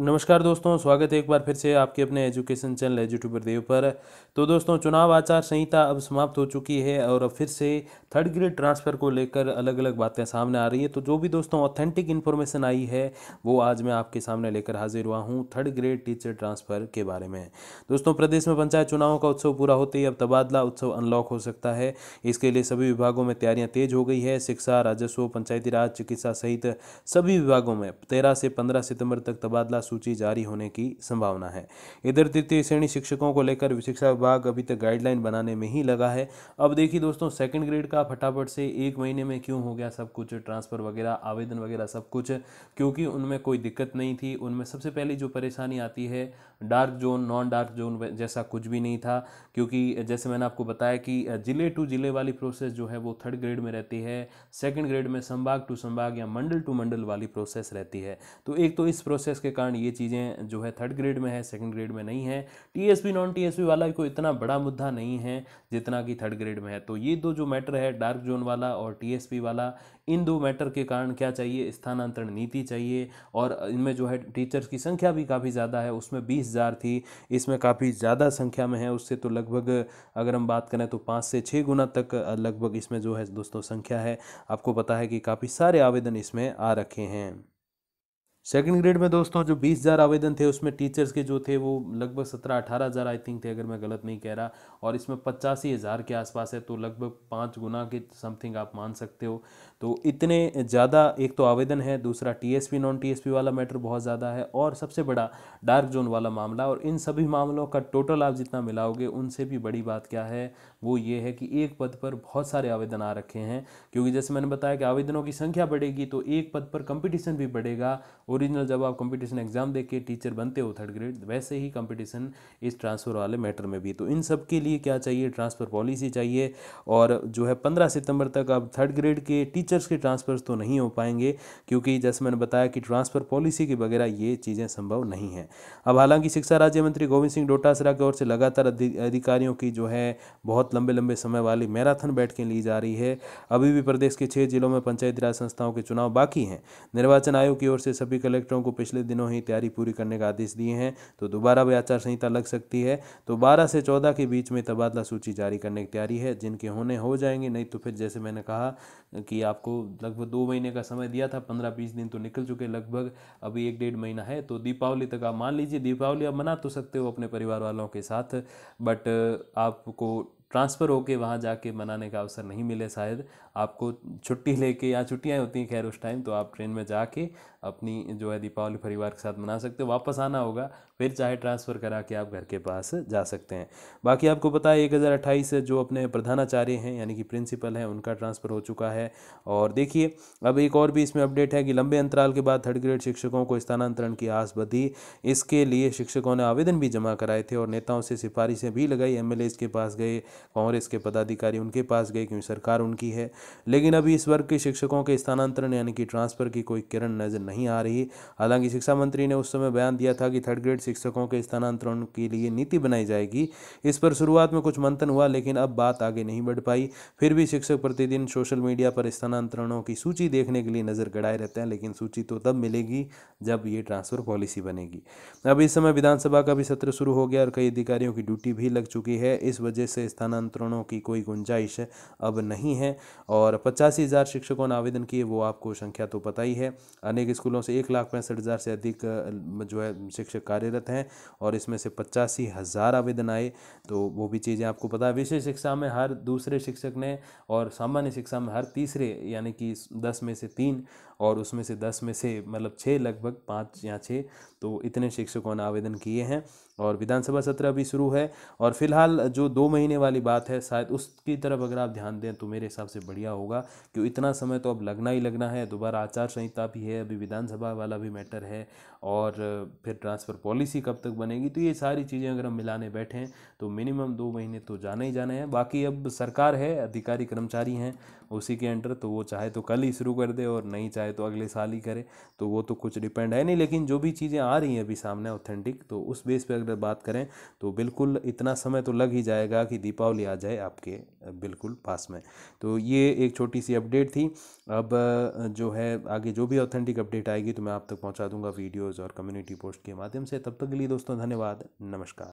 नमस्कार दोस्तों स्वागत है एक बार फिर से आपके अपने एजुकेशन चैनल एजुट्यूबर देव पर तो दोस्तों चुनाव आचार संहिता अब समाप्त हो चुकी है और अब फिर से थर्ड ग्रेड ट्रांसफ़र को लेकर अलग अलग बातें सामने आ रही है तो जो भी दोस्तों ऑथेंटिक इन्फॉर्मेशन आई है वो आज मैं आपके सामने लेकर हाजिर हुआ हूँ थर्ड ग्रेड टीचर ट्रांसफ़र के बारे में दोस्तों प्रदेश में पंचायत चुनावों का उत्सव पूरा होते ही अब तबादला उत्सव अनलॉक हो सकता है इसके लिए सभी विभागों में तैयारियाँ तेज हो गई है शिक्षा राजस्व पंचायती राज चिकित्सा सहित सभी विभागों में तेरह से पंद्रह सितम्बर तक तबादला सूची जारी होने की संभावना है इधर तृतीय श्रेणी शिक्षकों को लेकर शिक्षा विभाग अभी तक गाइडलाइन बनाने में ही लगा है अब देखिए दोस्तों सेकेंड ग्रेड का फटाफट से एक महीने में क्यों हो गया सब कुछ ट्रांसफ़र वगैरह आवेदन वगैरह सब कुछ क्योंकि उनमें कोई दिक्कत नहीं थी उनमें सबसे पहली जो परेशानी आती है dark zone non dark zone जैसा कुछ भी नहीं था क्योंकि जैसे मैंने आपको बताया कि ज़िले टू ज़िले वाली प्रोसेस जो है वो थर्ड ग्रेड में रहती है सेकेंड ग्रेड में संभाग टू संभाग या मंडल टू मंडल वाली प्रोसेस रहती है तो एक तो इस प्रोसेस के कारण कारण ये चीज़ें जो है थर्ड ग्रेड में है सेकंड ग्रेड में नहीं है टीएसपी नॉन टीएसपी वाला कोई इतना बड़ा मुद्दा नहीं है जितना कि थर्ड ग्रेड में है तो ये दो जो मैटर है डार्क जोन वाला और टीएसपी वाला इन दो मैटर के कारण क्या चाहिए स्थानांतरण नीति चाहिए और इनमें जो है टीचर्स की संख्या भी काफ़ी ज़्यादा है उसमें बीस हज़ार थी इसमें काफ़ी ज़्यादा संख्या में है उससे तो लगभग अगर हम बात करें तो पाँच से छः गुना तक लगभग इसमें जो है दोस्तों संख्या है आपको पता है कि काफ़ी सारे आवेदन इसमें आ रखे हैं सेकंड ग्रेड में दोस्तों जो बीस हज़ार आवेदन थे उसमें टीचर्स के जो थे वो लगभग सत्रह अठारह हज़ार आई थिंक थे अगर मैं गलत नहीं कह रहा और इसमें पचासी हज़ार के आसपास है तो लगभग पाँच गुना के समथिंग आप मान सकते हो तो इतने ज़्यादा एक तो आवेदन है दूसरा टीएसपी नॉन टीएसपी वाला मैटर बहुत ज़्यादा है और सबसे बड़ा डार्क जोन वाला मामला और इन सभी मामलों का टोटल आप जितना मिलाओगे उनसे भी बड़ी बात क्या है वो ये है कि एक पद पर बहुत सारे आवेदन आ रखे हैं क्योंकि जैसे मैंने बताया कि आवेदनों की संख्या बढ़ेगी तो एक पद पर कंपटीशन भी बढ़ेगा ओरिजिनल जब आप कंपटीशन एग्जाम दे के टीचर बनते हो थर्ड ग्रेड वैसे ही कंपटीशन इस ट्रांसफ़र वाले मैटर में भी तो इन सब के लिए क्या चाहिए ट्रांसफ़र पॉलिसी चाहिए और जो है पंद्रह सितंबर तक आप थर्ड ग्रेड के टीचर टीचर्स के ट्रांसफ़र्स तो नहीं हो पाएंगे क्योंकि जैसे मैंने बताया कि ट्रांसफ़र पॉलिसी के वगैरह ये चीज़ें संभव नहीं हैं अब हालांकि शिक्षा राज्य मंत्री गोविंद सिंह डोटासरा की ओर से लगातार अधिकारियों की जो है बहुत लंबे लंबे समय वाली मैराथन बैठकें ली जा रही है अभी भी प्रदेश के छः जिलों में पंचायती राज संस्थाओं के चुनाव बाकी हैं निर्वाचन आयोग की ओर से सभी कलेक्टरों को पिछले दिनों ही तैयारी पूरी करने का आदेश दिए हैं तो दोबारा भी आचार संहिता लग सकती है तो बारह से चौदह के बीच में तबादला सूची जारी करने की तैयारी है जिनके होने हो जाएंगे नहीं तो फिर जैसे मैंने कहा कि आप आपको लगभग दो महीने का समय दिया था पंद्रह बीस दिन तो निकल चुके लगभग अभी एक डेढ़ महीना है तो दीपावली तक आप मान लीजिए दीपावली आप मना तो सकते हो अपने परिवार वालों के साथ बट आपको ट्रांसफ़र होके वहाँ जाके मनाने का अवसर नहीं मिले शायद आपको छुट्टी लेके या छुट्टियाँ होती हैं खैर उस टाइम तो आप ट्रेन में जाके अपनी जो है दीपावली परिवार के साथ मना सकते हो वापस आना होगा फिर चाहे ट्रांसफ़र करा के आप घर के पास जा सकते हैं बाकी आपको पता है एक हज़ार अट्ठाईस जो अपने प्रधानाचार्य हैं यानी कि प्रिंसिपल हैं उनका ट्रांसफ़र हो चुका है और देखिए अब एक और भी इसमें अपडेट है कि लंबे अंतराल के बाद थर्ड ग्रेड शिक्षकों को स्थानांतरण की आस बधी इसके लिए शिक्षकों ने आवेदन भी जमा कराए थे और नेताओं से सिफारिशें भी लगाई एम के पास गए कांग्रेस के पदाधिकारी उनके पास गए क्योंकि सरकार उनकी है लेकिन अभी इस वर्ग के शिक्षकों के स्थानांतरण यानी कि ट्रांसफ़र की कोई किरण नज़र नहीं नहीं आ रही हालांकि शिक्षा मंत्री ने उस समय बयान दिया था कि थर्ड ग्रेड शिक्षकों के स्थानांतरण के लिए नीति बनाई जाएगी इस पर शुरुआत में कुछ मंथन हुआ लेकिन अब बात आगे नहीं बढ़ पाई फिर भी शिक्षक प्रतिदिन सोशल मीडिया पर स्थानांतरणों की सूची देखने के लिए नज़र गड़ाए रहते हैं लेकिन सूची तो तब मिलेगी जब ये ट्रांसफ़र पॉलिसी बनेगी अब इस समय विधानसभा का भी सत्र शुरू हो गया और कई अधिकारियों की ड्यूटी भी लग चुकी है इस वजह से स्थानांतरणों की कोई गुंजाइश अब नहीं है और पचासी हज़ार शिक्षकों ने आवेदन किए वो आपको संख्या तो पता ही है अनेक स्कूलों से एक लाख पैंसठ हज़ार से अधिक जो है शिक्षक कार्यरत हैं और इसमें से पचासी हज़ार आवेदन आए तो वो भी चीज़ें आपको पता है विशेष शिक्षा में हर दूसरे शिक्षक ने और सामान्य शिक्षा में हर तीसरे यानी कि दस में से तीन और उसमें से दस में से मतलब छः लगभग पाँच या छः तो इतने शिक्षकों ने आवेदन किए हैं और विधानसभा सत्र अभी शुरू है और फिलहाल जो दो महीने वाली बात है शायद उसकी तरफ अगर आप ध्यान दें तो मेरे हिसाब से बढ़िया होगा क्यों इतना समय तो अब लगना ही लगना है दोबारा आचार संहिता भी है अभी विधान विधानसभा वाला भी मैटर है और फिर ट्रांसफ़र पॉलिसी कब तक बनेगी तो ये सारी चीज़ें अगर हम मिलाने बैठे हैं तो मिनिमम दो महीने तो जाना ही जाना है बाकी अब सरकार है अधिकारी कर्मचारी हैं उसी के अंडर तो वो चाहे तो कल ही शुरू कर दे और नहीं चाहे तो अगले साल ही करे तो वो तो कुछ डिपेंड है नहीं लेकिन जो भी चीज़ें आ रही हैं अभी सामने ऑथेंटिक तो उस बेस पर अगर बात करें तो बिल्कुल इतना समय तो लग ही जाएगा कि दीपावली आ जाए आपके बिल्कुल पास में तो ये एक छोटी सी अपडेट थी अब जो है आगे जो भी ऑथेंटिक अपडेट अपडेट आएगी तो मैं आप तक पहुँचा दूंगा वीडियोज़ और कम्युनिटी पोस्ट के माध्यम से तब तक के लिए दोस्तों धन्यवाद नमस्कार